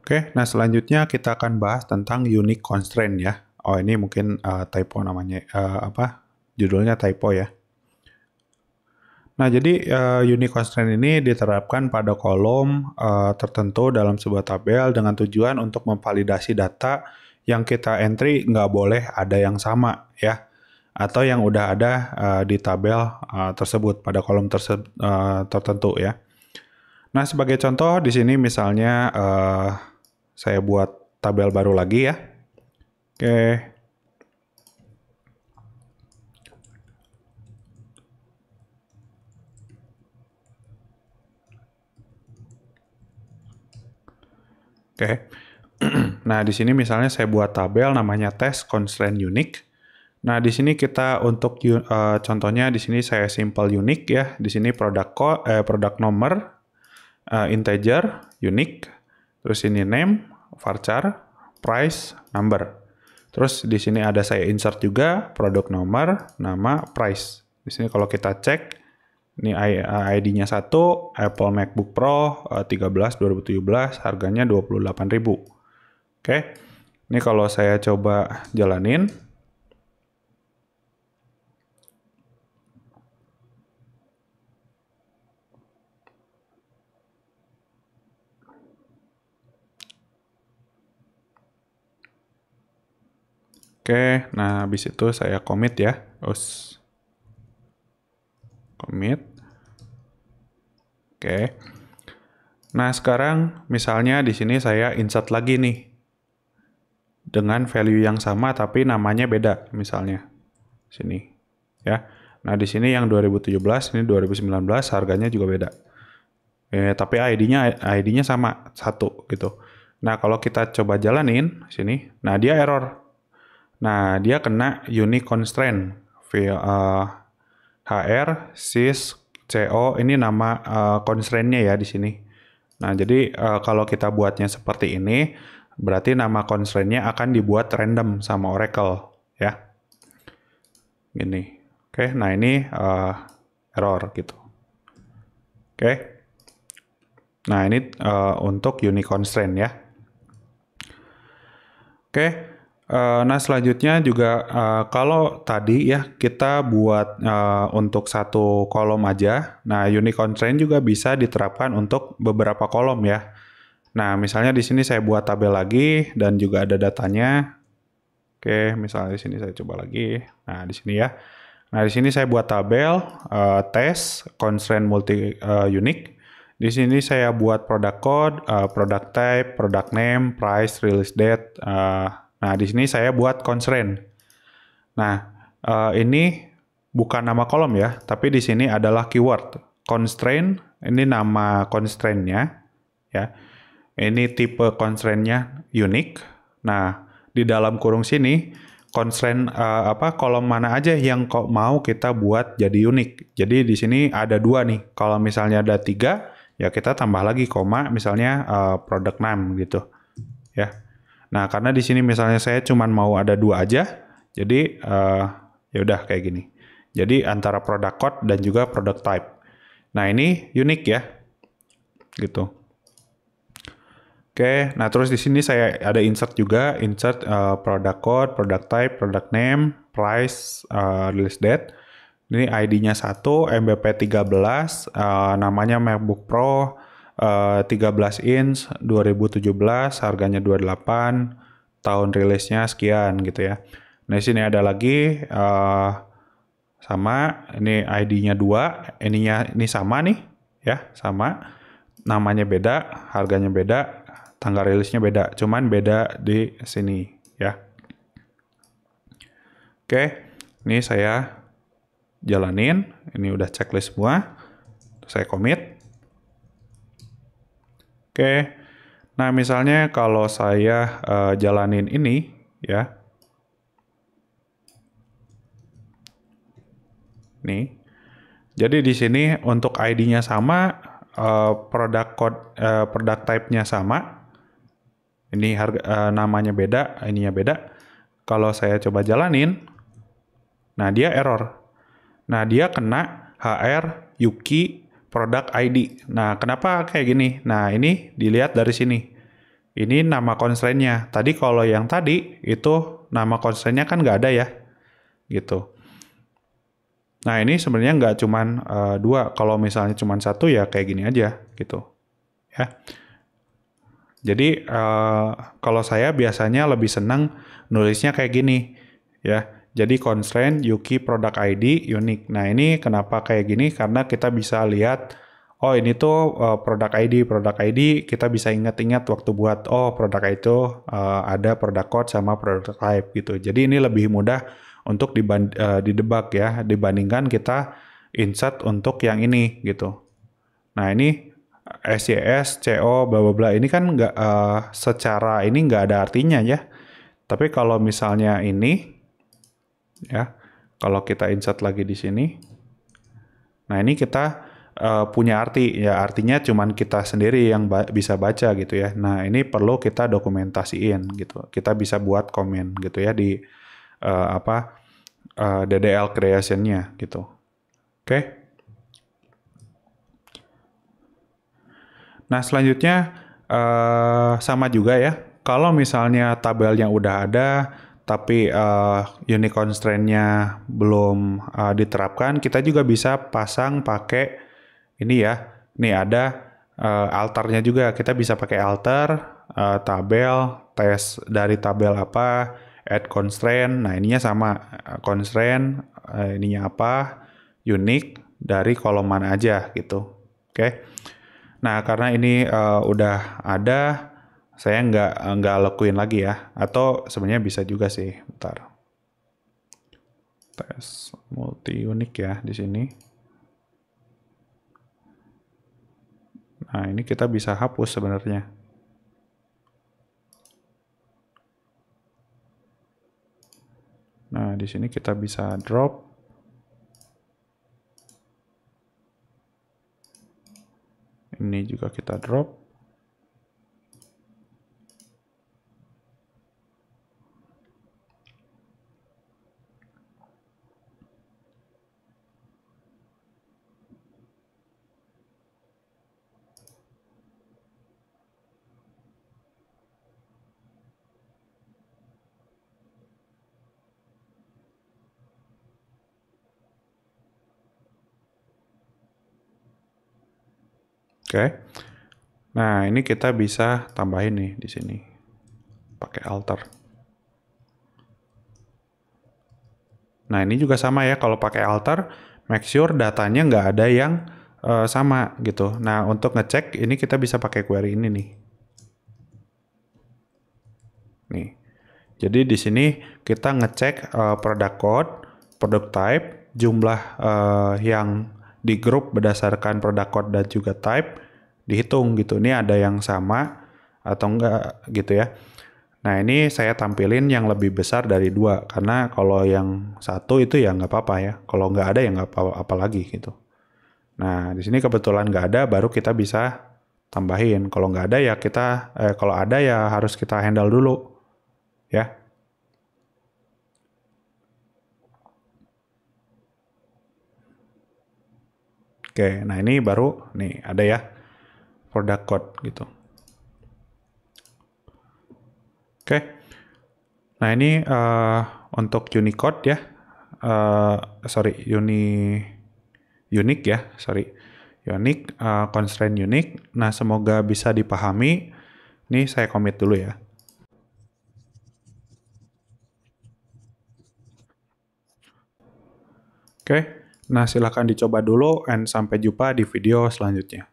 Oke, nah selanjutnya kita akan bahas tentang unique constraint ya. Oh ini mungkin uh, typo namanya uh, apa judulnya typo ya. Nah jadi uh, unique constraint ini diterapkan pada kolom uh, tertentu dalam sebuah tabel dengan tujuan untuk memvalidasi data yang kita entry nggak boleh ada yang sama ya atau yang udah ada uh, di tabel uh, tersebut pada kolom terse uh, tertentu ya. Nah sebagai contoh di sini misalnya uh, saya buat tabel baru lagi ya. Oke. Oke. nah, di sini misalnya saya buat tabel namanya test constraint unique. Nah, di sini kita untuk eh, contohnya di sini saya simple unique ya. Di sini produk eh, produk nomor eh, integer unique. Terus ini name varchar, price, number. Terus di sini ada saya insert juga produk nomor, nama, price. Di sini kalau kita cek, ini ID-nya uh, satu, Apple MacBook Pro 13 uh, 2017, harganya 28.000. Oke. Ini kalau saya coba jalanin, Oke, nah habis itu saya commit ya. Us. Commit. Oke. Nah, sekarang misalnya di sini saya insert lagi nih. Dengan value yang sama tapi namanya beda misalnya. Sini. Ya. Nah, di sini yang 2017, ini 2019, harganya juga beda. Eh, tapi ID-nya ID-nya sama, satu gitu. Nah, kalau kita coba jalanin sini, nah dia error Nah, dia kena unique constraint uh, eh, HR sys CO ini nama uh, constraint-nya ya di sini. Nah, jadi uh, kalau kita buatnya seperti ini, berarti nama constraint-nya akan dibuat random sama Oracle ya. Gini. Oke, nah ini uh, error gitu. Oke. Nah, ini uh, untuk unique constraint ya. Oke. Eh, nah selanjutnya juga eh, kalau tadi ya kita buat eh, untuk satu kolom aja. Nah unique constraint juga bisa diterapkan untuk beberapa kolom ya. Nah misalnya di sini saya buat tabel lagi dan juga ada datanya. Oke misalnya di sini saya coba lagi. Nah di sini ya. Nah di sini saya buat tabel test tes constraint multi unique. Di sini saya buat product code, product type, product name, price, release date. Nah, di sini saya buat constraint. Nah, uh, ini bukan nama kolom ya, tapi di sini adalah keyword. Constraint, ini nama constraint-nya. Ya. Ini tipe constraint-nya unique. Nah, di dalam kurung sini, constraint uh, apa kolom mana aja yang kok mau kita buat jadi unik. Jadi di sini ada dua nih. Kalau misalnya ada tiga, ya kita tambah lagi koma misalnya uh, product name gitu. Ya. Nah, karena di sini misalnya saya cuma mau ada dua aja, jadi uh, ya udah kayak gini. Jadi antara product code dan juga product type. Nah, ini unik ya. Gitu. Oke, nah terus di sini saya ada insert juga, insert uh, eh, product code, product type, product name, price, uh, release date. Ini ID-nya 1, MBP 13, uh, namanya MacBook Pro, Eh, tiga 13 inch 2017 harganya 28 tahun rilisnya sekian gitu ya. Nah di sini ada lagi uh, sama ini ID-nya dua, nya ini sama nih ya sama namanya beda, harganya beda, tanggal rilisnya beda, cuman beda di sini ya. Oke, ini saya jalanin, ini udah checklist semua, saya commit. Oke. Nah, misalnya kalau saya uh, jalanin ini ya. Nih. Jadi di sini untuk ID-nya sama, uh, produk code uh, produk type-nya sama. Ini harga uh, namanya beda, ininya beda. Kalau saya coba jalanin, nah dia error. Nah, dia kena HR Yuki Produk ID. Nah, kenapa kayak gini? Nah, ini dilihat dari sini. Ini nama constraint-nya. Tadi kalau yang tadi itu nama constraint-nya kan nggak ada ya. Gitu. Nah, ini sebenarnya nggak cuma uh, eh, dua. Kalau misalnya cuma satu ya kayak gini aja gitu. Ya. Jadi uh, kalau saya biasanya lebih senang nulisnya kayak gini ya jadi constraint Yuki product ID unique. Nah ini kenapa kayak gini? Karena kita bisa lihat oh ini tuh uh, product ID, product ID kita bisa ingat-ingat waktu buat oh produk itu uh, ada product code sama product type gitu. Jadi ini lebih mudah untuk diban- uh, didebak ya dibandingkan kita insert untuk yang ini gitu. Nah ini SCS CO, bla bla bla ini kan nggak uh, secara ini nggak ada artinya ya. Tapi kalau misalnya ini ya. Kalau kita insert lagi di sini. Nah, ini kita uh, punya arti ya artinya cuman kita sendiri yang ba bisa baca gitu ya. Nah, ini perlu kita dokumentasiin gitu. Kita bisa buat komen gitu ya di uh, apa uh, eh, DDL creationnya gitu. Oke. Okay? Nah, selanjutnya sama juga ya. Kalau misalnya tabelnya udah ada, tapi uh, eh, unit constraint-nya belum uh, diterapkan, kita juga bisa pasang pakai ini ya. Nih ada uh, altarnya juga. Kita bisa pakai altar, uh, tabel, tes dari tabel apa, add constraint. Nah, ininya sama constraint, uh, ininya apa, unique dari kolom mana aja gitu. Oke. Okay. Nah, karena ini uh, udah ada saya nggak nggak lakuin lagi ya atau sebenarnya bisa juga sih ntar tes multi unik ya di sini nah ini kita bisa hapus sebenarnya nah di sini kita bisa drop ini juga kita drop Oke. Nah, ini kita bisa tambahin nih di sini. Pakai alter. Nah, ini juga sama ya kalau pakai alter, make sure datanya nggak ada yang uh, sama gitu. Nah, untuk ngecek ini kita bisa pakai query ini nih. Nih. Jadi di sini kita ngecek uh, product code, product type, jumlah uh, yang di grup berdasarkan produk code dan juga type dihitung gitu. Ini ada yang sama atau enggak gitu ya. Nah ini saya tampilin yang lebih besar dari dua karena kalau yang satu itu ya nggak apa-apa ya. Kalau nggak ada ya nggak apa-apa lagi gitu. Nah di sini kebetulan nggak ada baru kita bisa tambahin. Kalau nggak ada ya kita eh, kalau ada ya harus kita handle dulu ya. Oke, nah ini baru nih ada ya product code gitu. Oke, nah ini uh, untuk Unicode ya, uh, sorry Uni Unique ya, sorry Unique uh, constraint Unique. Nah semoga bisa dipahami. Ini saya commit dulu ya. Oke. Okay. Nah silahkan dicoba dulu and sampai jumpa di video selanjutnya.